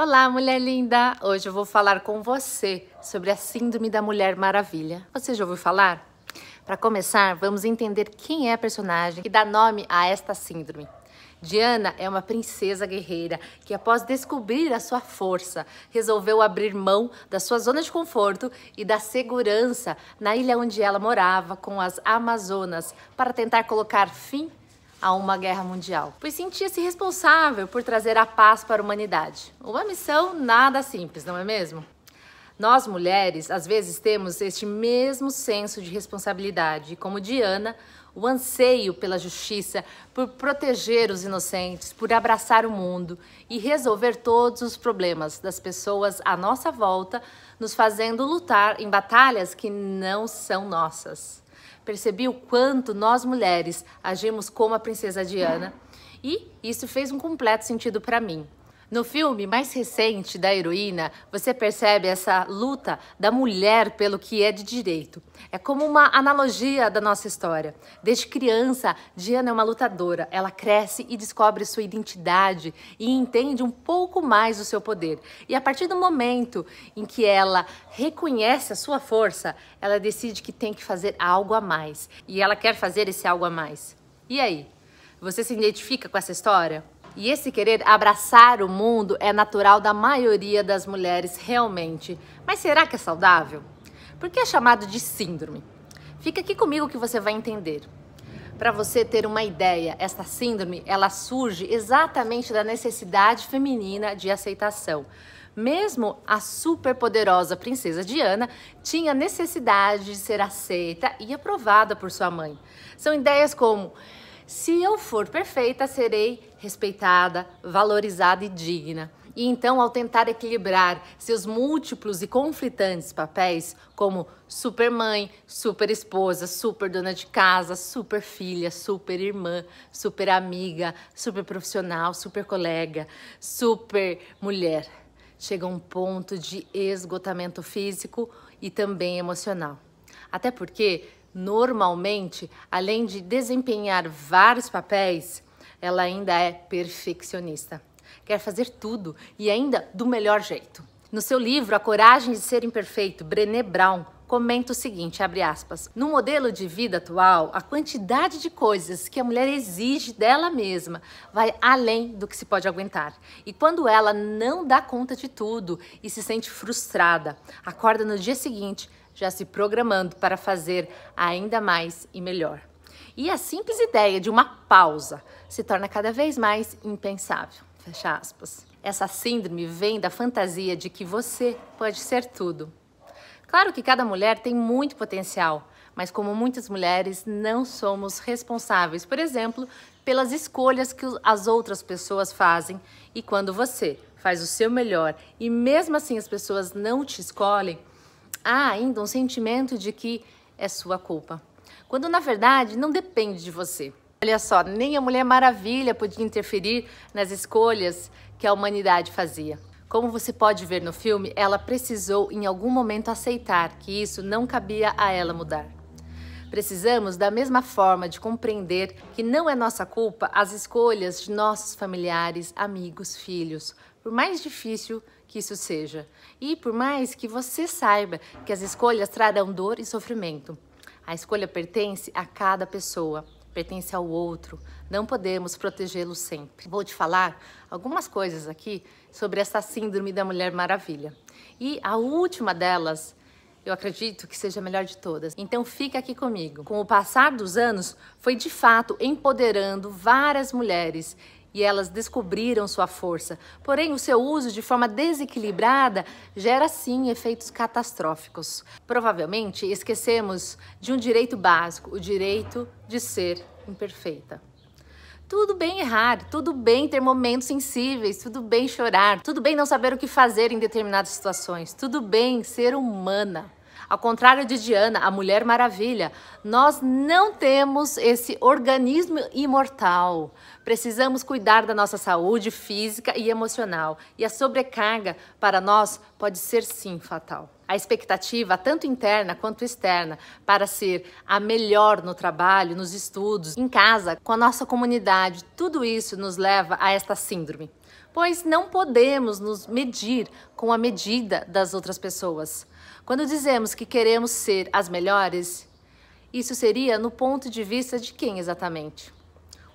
Olá, mulher linda! Hoje eu vou falar com você sobre a Síndrome da Mulher Maravilha. Você já ouviu falar? Para começar, vamos entender quem é a personagem que dá nome a esta síndrome. Diana é uma princesa guerreira que, após descobrir a sua força, resolveu abrir mão da sua zona de conforto e da segurança na ilha onde ela morava com as Amazonas para tentar colocar fim a uma guerra mundial, pois sentia-se responsável por trazer a paz para a humanidade. Uma missão nada simples, não é mesmo? Nós mulheres, às vezes, temos este mesmo senso de responsabilidade, e como Diana, o anseio pela justiça, por proteger os inocentes, por abraçar o mundo e resolver todos os problemas das pessoas à nossa volta, nos fazendo lutar em batalhas que não são nossas percebi o quanto nós mulheres agimos como a princesa Diana e isso fez um completo sentido para mim. No filme mais recente da heroína, você percebe essa luta da mulher pelo que é de direito. É como uma analogia da nossa história. Desde criança, Diana é uma lutadora. Ela cresce e descobre sua identidade e entende um pouco mais o seu poder. E a partir do momento em que ela reconhece a sua força, ela decide que tem que fazer algo a mais. E ela quer fazer esse algo a mais. E aí? Você se identifica com essa história? E esse querer abraçar o mundo é natural da maioria das mulheres, realmente. Mas será que é saudável? Porque é chamado de síndrome. Fica aqui comigo que você vai entender. Para você ter uma ideia, esta síndrome ela surge exatamente da necessidade feminina de aceitação. Mesmo a superpoderosa princesa Diana tinha necessidade de ser aceita e aprovada por sua mãe. São ideias como se eu for perfeita, serei respeitada, valorizada e digna. E então, ao tentar equilibrar seus múltiplos e conflitantes papéis, como super mãe, super esposa, super dona de casa, super filha, super irmã, super amiga, super profissional, super colega, super mulher, chega um ponto de esgotamento físico e também emocional. Até porque Normalmente, além de desempenhar vários papéis, ela ainda é perfeccionista. Quer fazer tudo e ainda do melhor jeito. No seu livro A Coragem de Ser Imperfeito, Brené Brown comenta o seguinte, abre aspas: "No modelo de vida atual, a quantidade de coisas que a mulher exige dela mesma vai além do que se pode aguentar. E quando ela não dá conta de tudo e se sente frustrada, acorda no dia seguinte já se programando para fazer ainda mais e melhor. E a simples ideia de uma pausa se torna cada vez mais impensável. Fecha aspas. Essa síndrome vem da fantasia de que você pode ser tudo. Claro que cada mulher tem muito potencial, mas como muitas mulheres, não somos responsáveis, por exemplo, pelas escolhas que as outras pessoas fazem. E quando você faz o seu melhor e mesmo assim as pessoas não te escolhem, há ainda um sentimento de que é sua culpa, quando na verdade não depende de você. Olha só, nem a Mulher Maravilha podia interferir nas escolhas que a humanidade fazia. Como você pode ver no filme, ela precisou em algum momento aceitar que isso não cabia a ela mudar. Precisamos, da mesma forma, de compreender que não é nossa culpa as escolhas de nossos familiares, amigos, filhos, por mais difícil que isso seja. E por mais que você saiba que as escolhas trarão dor e sofrimento, a escolha pertence a cada pessoa, pertence ao outro. Não podemos protegê-lo sempre. Vou te falar algumas coisas aqui sobre essa síndrome da Mulher Maravilha. E a última delas eu acredito que seja a melhor de todas. Então fica aqui comigo. Com o passar dos anos, foi de fato empoderando várias mulheres e elas descobriram sua força. Porém, o seu uso de forma desequilibrada gera sim efeitos catastróficos. Provavelmente esquecemos de um direito básico, o direito de ser imperfeita. Tudo bem errar, tudo bem ter momentos sensíveis, tudo bem chorar, tudo bem não saber o que fazer em determinadas situações, tudo bem ser humana. Ao contrário de Diana, a Mulher Maravilha, nós não temos esse organismo imortal. Precisamos cuidar da nossa saúde física e emocional, e a sobrecarga para nós pode ser sim fatal. A expectativa, tanto interna quanto externa, para ser a melhor no trabalho, nos estudos, em casa, com a nossa comunidade, tudo isso nos leva a esta síndrome. Pois não podemos nos medir com a medida das outras pessoas. Quando dizemos que queremos ser as melhores, isso seria no ponto de vista de quem exatamente?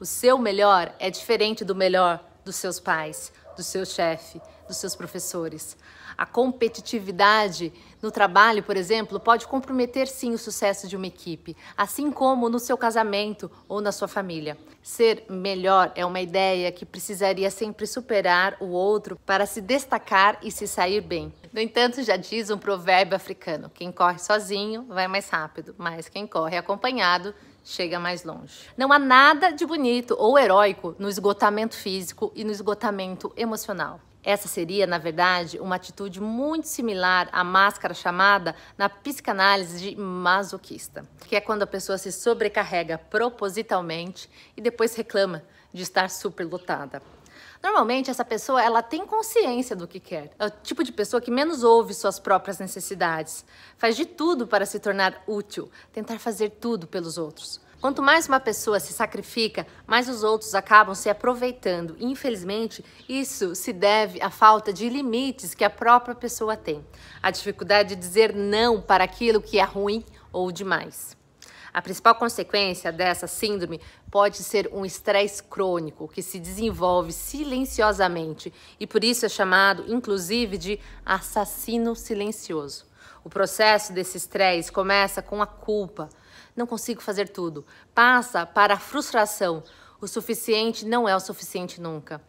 O seu melhor é diferente do melhor dos seus pais, do seu chefe, dos seus professores. A competitividade no trabalho, por exemplo, pode comprometer sim o sucesso de uma equipe, assim como no seu casamento ou na sua família. Ser melhor é uma ideia que precisaria sempre superar o outro para se destacar e se sair bem. No entanto, já diz um provérbio africano: quem corre sozinho vai mais rápido, mas quem corre acompanhado chega mais longe. Não há nada de bonito ou heróico no esgotamento físico e no esgotamento emocional. Essa seria, na verdade, uma atitude muito similar à máscara chamada na psicanálise de masoquista, que é quando a pessoa se sobrecarrega propositalmente e depois reclama de estar superlotada. Normalmente essa pessoa ela tem consciência do que quer. É o tipo de pessoa que menos ouve suas próprias necessidades, faz de tudo para se tornar útil, tentar fazer tudo pelos outros. Quanto mais uma pessoa se sacrifica, mais os outros acabam se aproveitando. infelizmente, isso se deve à falta de limites que a própria pessoa tem, a dificuldade de dizer não para aquilo que é ruim ou demais. A principal consequência dessa síndrome pode ser um estresse crônico que se desenvolve silenciosamente e por isso é chamado, inclusive, de assassino silencioso. O processo desse estresse começa com a culpa, não consigo fazer tudo. Passa para a frustração. O suficiente não é o suficiente nunca.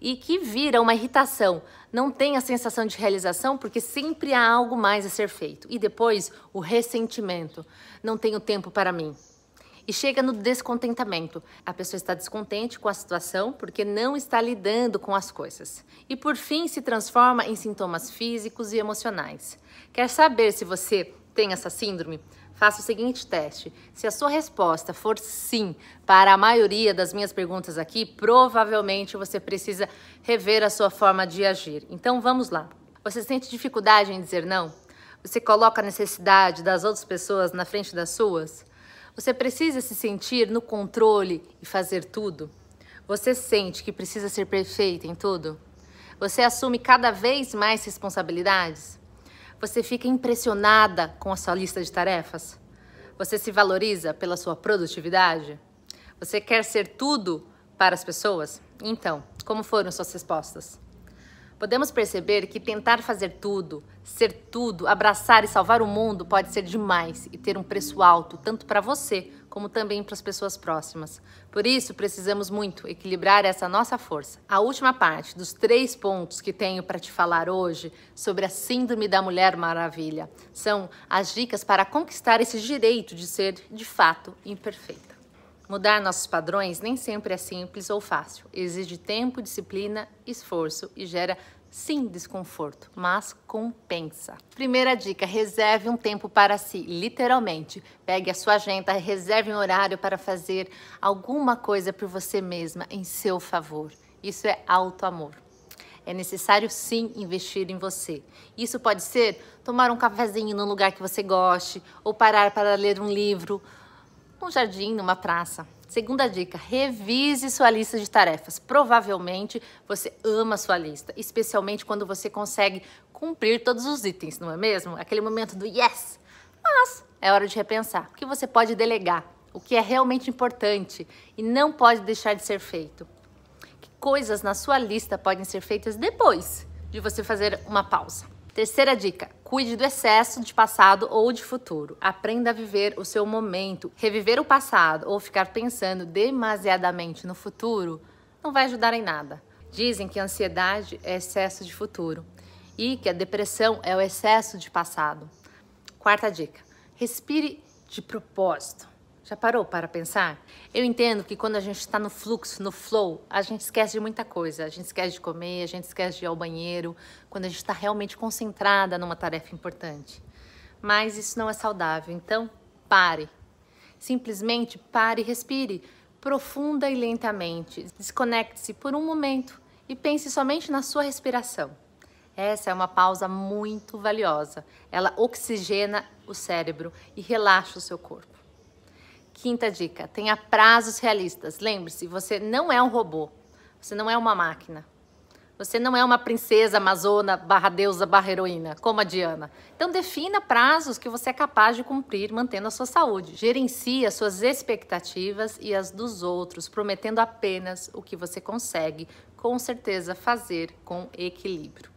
E que vira uma irritação. Não tem a sensação de realização porque sempre há algo mais a ser feito. E depois, o ressentimento. Não tenho tempo para mim. E chega no descontentamento. A pessoa está descontente com a situação porque não está lidando com as coisas. E por fim, se transforma em sintomas físicos e emocionais. Quer saber se você tem essa síndrome? Faça o seguinte teste: se a sua resposta for sim para a maioria das minhas perguntas aqui, provavelmente você precisa rever a sua forma de agir. Então vamos lá. Você sente dificuldade em dizer não? Você coloca a necessidade das outras pessoas na frente das suas? Você precisa se sentir no controle e fazer tudo? Você sente que precisa ser perfeita em tudo? Você assume cada vez mais responsabilidades? Você fica impressionada com a sua lista de tarefas? Você se valoriza pela sua produtividade? Você quer ser tudo para as pessoas? Então, como foram suas respostas? Podemos perceber que tentar fazer tudo, ser tudo, abraçar e salvar o mundo pode ser demais e ter um preço alto tanto para você como também para as pessoas próximas. Por isso, precisamos muito equilibrar essa nossa força. A última parte dos três pontos que tenho para te falar hoje sobre a Síndrome da Mulher Maravilha são as dicas para conquistar esse direito de ser, de fato, imperfeita. Mudar nossos padrões nem sempre é simples ou fácil. Exige tempo, disciplina, esforço e gera Sim, desconforto, mas compensa. Primeira dica: reserve um tempo para si, literalmente. Pegue a sua agenda, reserve um horário para fazer alguma coisa por você mesma em seu favor. Isso é alto amor. É necessário sim investir em você. Isso pode ser tomar um cafezinho num lugar que você goste, ou parar para ler um livro, num jardim, numa praça. Segunda dica, revise sua lista de tarefas. Provavelmente você ama sua lista, especialmente quando você consegue cumprir todos os itens, não é mesmo? Aquele momento do yes! Mas é hora de repensar. O que você pode delegar? O que é realmente importante e não pode deixar de ser feito? Que coisas na sua lista podem ser feitas depois de você fazer uma pausa? Terceira dica: cuide do excesso de passado ou de futuro. Aprenda a viver o seu momento. Reviver o passado ou ficar pensando demasiadamente no futuro não vai ajudar em nada. Dizem que a ansiedade é excesso de futuro e que a depressão é o excesso de passado. Quarta dica: respire de propósito. Já parou para pensar? Eu entendo que quando a gente está no fluxo, no flow, a gente esquece de muita coisa. A gente esquece de comer, a gente esquece de ir ao banheiro, quando a gente está realmente concentrada numa tarefa importante. Mas isso não é saudável. Então, pare. Simplesmente pare e respire, profunda e lentamente. Desconecte-se por um momento e pense somente na sua respiração. Essa é uma pausa muito valiosa. Ela oxigena o cérebro e relaxa o seu corpo. Quinta dica: tenha prazos realistas. Lembre-se, você não é um robô. Você não é uma máquina. Você não é uma princesa amazona barra deusa barra heroína, como a Diana. Então defina prazos que você é capaz de cumprir mantendo a sua saúde. Gerencie as suas expectativas e as dos outros, prometendo apenas o que você consegue com certeza fazer com equilíbrio.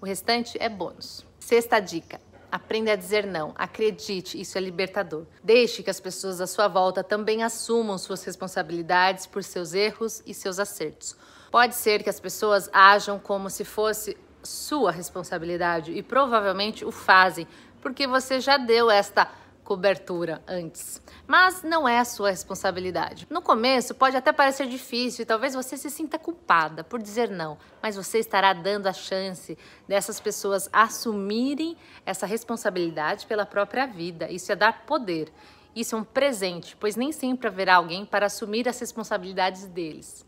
O restante é bônus. Sexta dica: Aprenda a dizer não. Acredite, isso é libertador. Deixe que as pessoas à sua volta também assumam suas responsabilidades por seus erros e seus acertos. Pode ser que as pessoas ajam como se fosse sua responsabilidade e provavelmente o fazem, porque você já deu esta cobertura antes. Mas não é a sua responsabilidade. No começo pode até parecer difícil e talvez você se sinta culpada por dizer não, mas você estará dando a chance dessas pessoas assumirem essa responsabilidade pela própria vida. Isso é dar poder. Isso é um presente, pois nem sempre haverá alguém para assumir as responsabilidades deles.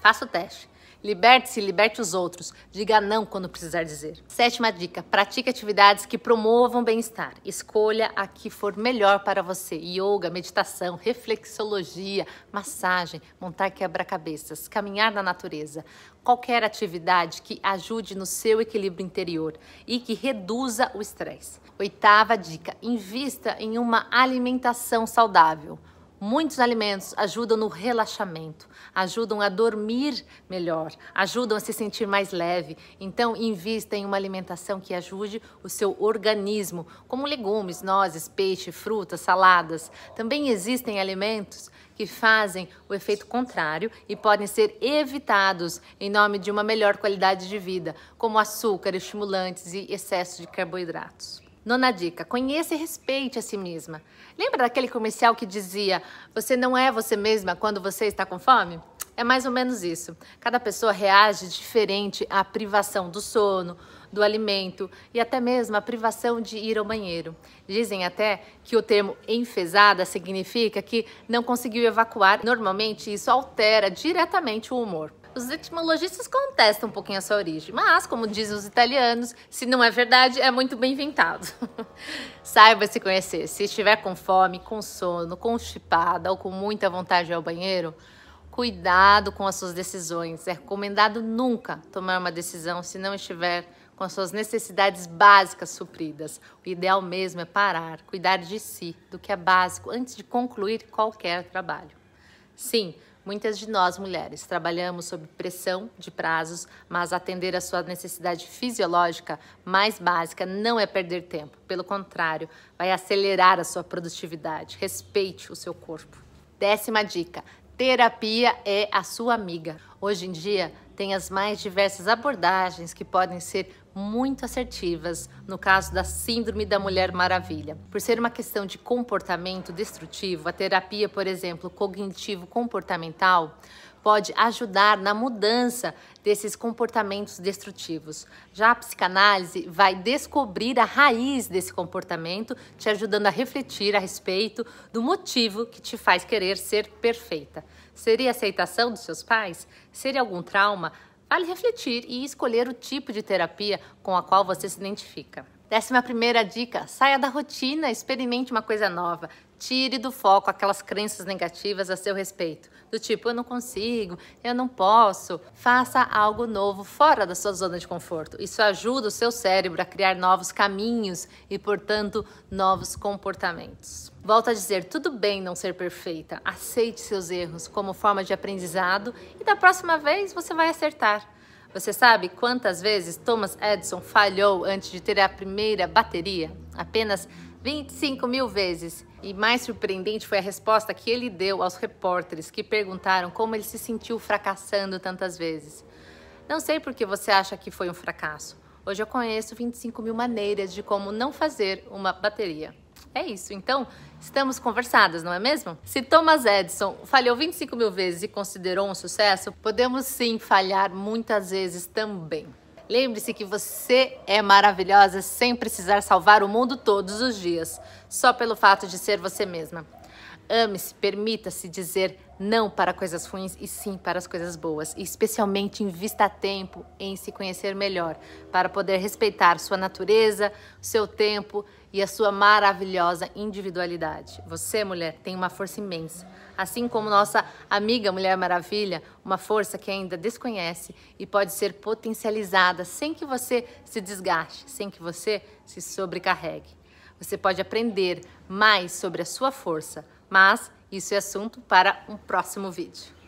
Faça o teste. Liberte-se, liberte os outros. Diga não quando precisar dizer. Sétima dica: pratique atividades que promovam bem-estar. Escolha a que for melhor para você: yoga, meditação, reflexologia, massagem, montar quebra-cabeças, caminhar na natureza. Qualquer atividade que ajude no seu equilíbrio interior e que reduza o estresse. Oitava dica: invista em uma alimentação saudável. Muitos alimentos ajudam no relaxamento, ajudam a dormir melhor, ajudam a se sentir mais leve. Então, invista em uma alimentação que ajude o seu organismo, como legumes, nozes, peixe, frutas, saladas. Também existem alimentos que fazem o efeito contrário e podem ser evitados em nome de uma melhor qualidade de vida, como açúcar, estimulantes e excesso de carboidratos. Nona dica: conheça e respeite a si mesma. Lembra daquele comercial que dizia: Você não é você mesma quando você está com fome? É mais ou menos isso. Cada pessoa reage diferente à privação do sono, do alimento e até mesmo à privação de ir ao banheiro. Dizem até que o termo enfesada significa que não conseguiu evacuar. Normalmente isso altera diretamente o humor. Os etimologistas contestam um pouquinho sua origem, mas, como dizem os italianos, se não é verdade, é muito bem inventado. Saiba se conhecer. Se estiver com fome, com sono, constipada ou com muita vontade de ir ao banheiro, cuidado com as suas decisões. É recomendado nunca tomar uma decisão se não estiver com as suas necessidades básicas supridas. O ideal mesmo é parar, cuidar de si, do que é básico, antes de concluir qualquer trabalho. Sim, Muitas de nós mulheres trabalhamos sob pressão de prazos, mas atender a sua necessidade fisiológica mais básica não é perder tempo. Pelo contrário, vai acelerar a sua produtividade. Respeite o seu corpo. Décima dica: terapia é a sua amiga. Hoje em dia, tem as mais diversas abordagens que podem ser muito assertivas no caso da Síndrome da Mulher Maravilha. Por ser uma questão de comportamento destrutivo, a terapia, por exemplo, cognitivo-comportamental, pode ajudar na mudança desses comportamentos destrutivos. Já a psicanálise vai descobrir a raiz desse comportamento, te ajudando a refletir a respeito do motivo que te faz querer ser perfeita. Seria aceitação dos seus pais? Seria algum trauma? Vale refletir e escolher o tipo de terapia com a qual você se identifica. Décima primeira dica: saia da rotina, experimente uma coisa nova. Tire do foco aquelas crenças negativas a seu respeito, do tipo eu não consigo, eu não posso. Faça algo novo fora da sua zona de conforto. Isso ajuda o seu cérebro a criar novos caminhos e, portanto, novos comportamentos. Volto a dizer, tudo bem não ser perfeita. Aceite seus erros como forma de aprendizado e da próxima vez você vai acertar. Você sabe quantas vezes Thomas Edison falhou antes de ter a primeira bateria? Apenas 25 mil vezes. E mais surpreendente foi a resposta que ele deu aos repórteres que perguntaram como ele se sentiu fracassando tantas vezes. Não sei por que você acha que foi um fracasso. Hoje eu conheço 25 mil maneiras de como não fazer uma bateria. É isso. Então, estamos conversadas, não é mesmo? Se Thomas Edison falhou 25 mil vezes e considerou um sucesso, podemos sim falhar muitas vezes também. Lembre-se que você é maravilhosa sem precisar salvar o mundo todos os dias, só pelo fato de ser você mesma. Ame-se, permita-se dizer não para coisas ruins e sim para as coisas boas. E especialmente invista tempo em se conhecer melhor, para poder respeitar sua natureza, seu tempo e a sua maravilhosa individualidade. Você, mulher, tem uma força imensa, assim como nossa amiga Mulher Maravilha, uma força que ainda desconhece e pode ser potencializada sem que você se desgaste, sem que você se sobrecarregue. Você pode aprender mais sobre a sua força, mas isso é assunto para um próximo vídeo.